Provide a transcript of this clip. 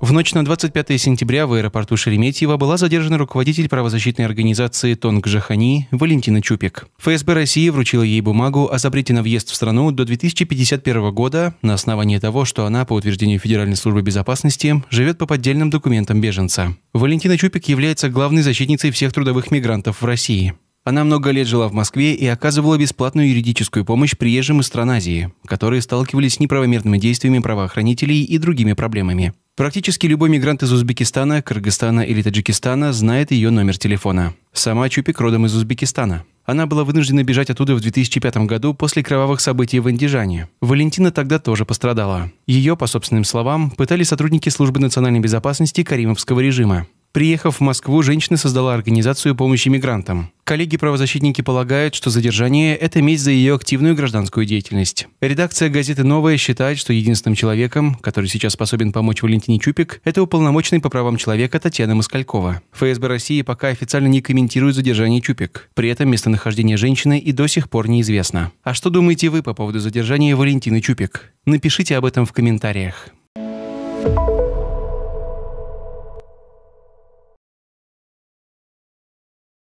В ночь на 25 сентября в аэропорту Шереметьево была задержана руководитель правозащитной организации «Тонг Жахани» Валентина Чупик. ФСБ России вручила ей бумагу о запрете на въезд в страну до 2051 года на основании того, что она, по утверждению Федеральной службы безопасности, живет по поддельным документам беженца. Валентина Чупик является главной защитницей всех трудовых мигрантов в России. Она много лет жила в Москве и оказывала бесплатную юридическую помощь приезжим из стран Азии, которые сталкивались с неправомерными действиями правоохранителей и другими проблемами. Практически любой мигрант из Узбекистана, Кыргызстана или Таджикистана знает ее номер телефона. Сама Чупик родом из Узбекистана. Она была вынуждена бежать оттуда в 2005 году после кровавых событий в Андижане. Валентина тогда тоже пострадала. Ее, по собственным словам, пытали сотрудники Службы национальной безопасности Каримовского режима. Приехав в Москву, женщина создала организацию помощи мигрантам. Коллеги-правозащитники полагают, что задержание – это месть за ее активную гражданскую деятельность. Редакция газеты «Новая» считает, что единственным человеком, который сейчас способен помочь Валентине Чупик, это уполномоченный по правам человека Татьяна Москалькова. ФСБ России пока официально не комментирует задержание Чупик. При этом местонахождение женщины и до сих пор неизвестно. А что думаете вы по поводу задержания Валентины Чупик? Напишите об этом в комментариях.